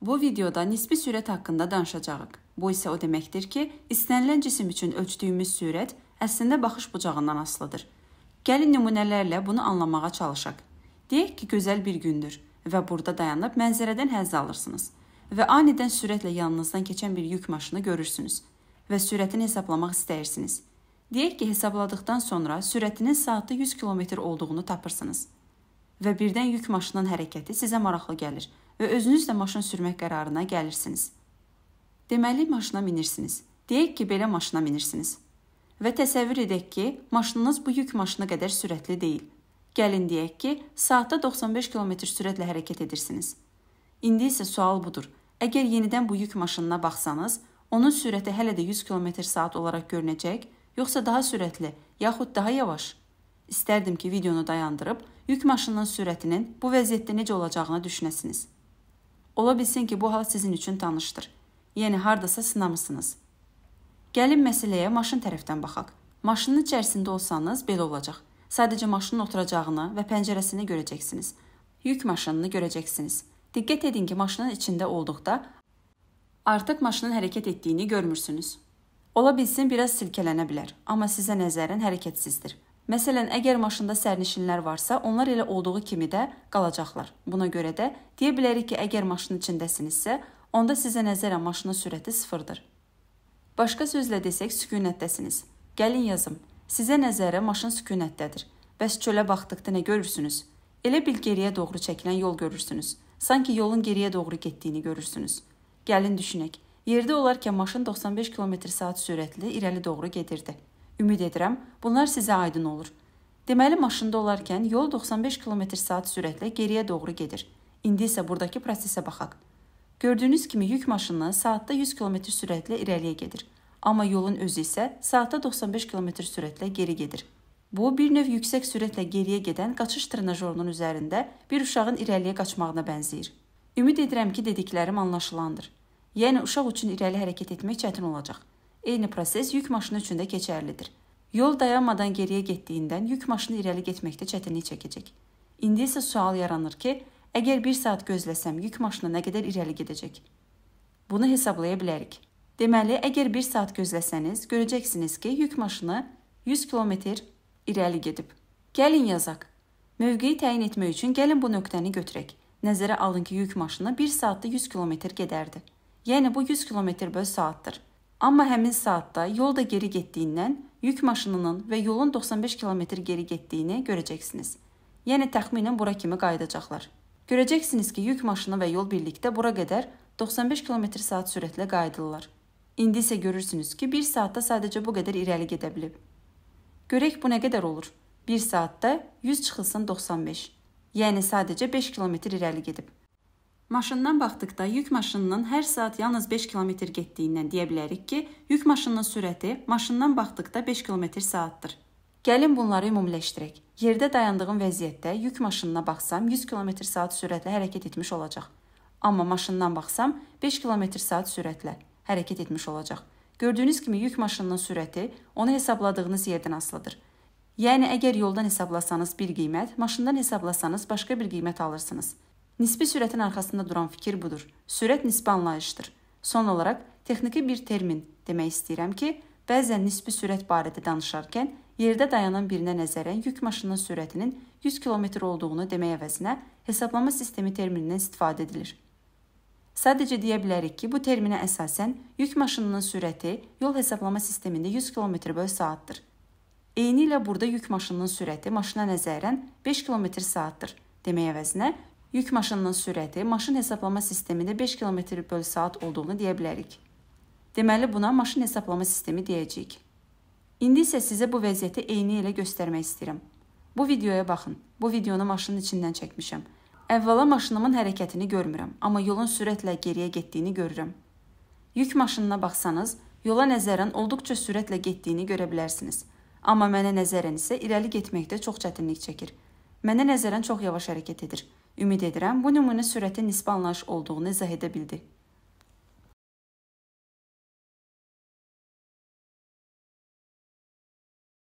Bu videoda nisbi sürət haqqında danışacağıq. Bu isə o deməkdir ki, istənilən cisim üçün ölçdüyümüz sürət əslində baxış bucağından asılıdır. Gəlin nümunələrlə bunu anlamağa çalışaq. Deyək ki, gözəl bir gündür və burada dayanıb mənzərədən həzz alırsınız və anidən sürətlə yanınızdan keçən bir yük maşını görürsünüz və sürətini hesablamaq istəyirsiniz. Deyək ki, hesabladıqdan sonra sürətinin saatda 100 km olduğunu tapırsınız və birdən yük maşınının hərəkəti sizə maraqlı gəlir və özünüz də maşın sürmək qərarına gəlirsiniz. Deməli maşına minirsiniz. Deyək ki, belə maşına minirsiniz. Və təsəvvür edək ki, maşınınız bu yük maşını qədər sürətli deyil. Gəlin deyək ki, saatda 95 kilometr sürətlə hərəkət edirsiniz. İndi isə sual budur. Əgər yenidən bu yük maşınına baxsanız, onun sürəti hələ də 100 km/saat olaraq görünəcək, yoxsa daha sürətli, yaxud daha yavaş? İstərdim ki, videonu dayandırıb yük maşınının sürətinin bu vəziyyətdə necə olacağını düşünəsiniz. Ola bilsin ki, bu hal sizin üçün tanışdır. Yəni hardasa sınamısınız. Gəlin məsələyə maşın tərəfdən baxaq. Maşının içərisində olsanız belə olacaq. Sadəcə maşının oturacağını və pəncərəsini görəcəksiniz. Yük maşınını görəcəksiniz. Diqqət edin ki, maşının içində olduqda artıq maşının hərəkət etdiyini görmürsünüz. Ola bilsin biraz silkələnə bilər, amma sizə nəzərən hərəkətsizdir. Məsələn, əgər maşında sərnişinlər varsa, onlar elə olduğu kimi də qalacaqlar. Buna görə də deyə bilərik ki, əgər maşının içindəsinizsə, onda sizə nəzərən maşının sürəti 0-dır. Başqa sözlə desək, sükunətdəsiniz. Gəlin yazım. Sizə nəzərə maşın sükunətdədir. Bəs çölə baxdıqda nə görürsünüz? Elə bil geriyə doğru çəkilən yol görürsünüz. Sanki yolun geriyə doğru getdiyini görürsünüz. Gəlin düşünək. Yerdə olarkən maşın 95 km/saat sürətli irəli doğru gedirdi. Ümid edirəm, bunlar sizə aydın olur. Deməli maşında olarkən yol 95 km/saat sürətlə geriyə doğru gedir. İndi isə burdakı prosesə baxaq. Gördüyünüz kimi yük maşını saatda 100 km sürətlə irəliyə gedir, amma yolun özü isə saatda 95 km sürətlə geri gedir. Bu bir növ yüksək sürətlə geriyə gedən qaçış trenajorunun üzərində bir uşağın irəliyə qaçmağına bənzəyir. Ümid edirəm ki, dediklərim anlaşılandır. Yəni uşaq üçün irəli hərəkət etmək çətin olacaq. Eyni proses yük maşını üçün də keçərlidir. Yol dayanmadan geriyə getdiyindən yük maşını irəli getməkdə çətinlik çəkəcək. İndi isə sual yaranır ki, əgər 1 saat gözləsəm yük maşını nə qədər irəli gedəcək? Bunu hesablaya bilərik. Deməli, əgər 1 saat gözləsəniz, görəcəksiniz ki, yük maşını 100 kilometr irəli gedib. Gəlin yazaq. Mövqeyi təyin etmək üçün gəlin bu nöqtəni götürək. Nəzərə alın ki, yük maşını 1 saatda 100 kilometr gedərdi. Yəni bu 100 kilometr böl saatdır. Amma həmin saatda yol da geri getdiyindən yük maşınının və yolun 95 kilometr geri getdiyini görəcəksiniz. Yəni təxminən bura kimi qayıdacaqlar. Görəcəksiniz ki, yük maşını və yol birlikdə bura qədər 95 km/saat sürətlə qayıdırlar. İndi isə görürsünüz ki, 1 saatda sadəcə bu qədər irəli gedə bilib. Görək bu nə qədər olur? 1 saatda 100 çıxılsın 95. Yəni sadəcə 5 km irəli gedib. Maşından baxdıqda yük maşınının hər saat yalnız 5 km getdiyindən deyə bilərik ki, yük maşınının sürəti maşından baxdıqda 5 km/saatdır. Gəlin bunları ümumiləşdirək. Yerdə dayandığım vəziyyətdə yük maşınına baxsam 100 km/saat sürətlə hərəkət etmiş olacaq. Amma maşından baxsam 5 km/saat sürətlə hərəkət etmiş olacaq. Gördüyünüz kimi yük maşınının sürəti onu hesabladığınız yerdən asılıdır. Yəni əgər yoldan hesablasanız bir qiymət, maşından hesablasanız başqa bir qiymət alırsınız. Nisbi sürətin arxasında duran fikir budur. Sürət nisbi anlayışdır. Son olaraq texniki bir termin demək istəyirəm ki, bəzən nisbi sürət barədə danışarkən yerdə dayanan birinə nəzərən yük maşınının sürətinin 100 km olduğunu demək əvəzinə hesablama sistemi terminindən istifadə edilir. Sadəcə deyə bilərik ki, bu terminə əsasən yük maşınının sürəti yol hesablama sistemində 100 km/saatdır. Eyni ilə burada yük maşınının sürəti maşına nəzərən 5 km/saatdır demək əvəzinə Yük maşınının sürəti maşın hesablama sistemində 5 km/saat olduğunu deyə bilərik. Deməli buna maşın hesablama sistemi deyəcəyik. İndi isə sizə bu vəziyyəti eyni ilə göstərmək istəyirəm. Bu videoya baxın. Bu videonu maşının içindən çəkmişəm. Əvvəla maşınımın hərəkətini görmürəm, amma yolun sürətlə geriyə getdiyini görürəm. Yük maşınına baxsanız, yola nəzərən olduqca sürətlə getdiyini görə bilərsiniz. Amma mənə nəzərən isə irəli getməkdə çox çətinlik çəkir. Mənə nəzərən çox yavaş hərəkət edir. Ümid edirəm, bu nümunə sürətin nisbi anlayış olduğunu izah edə bildi.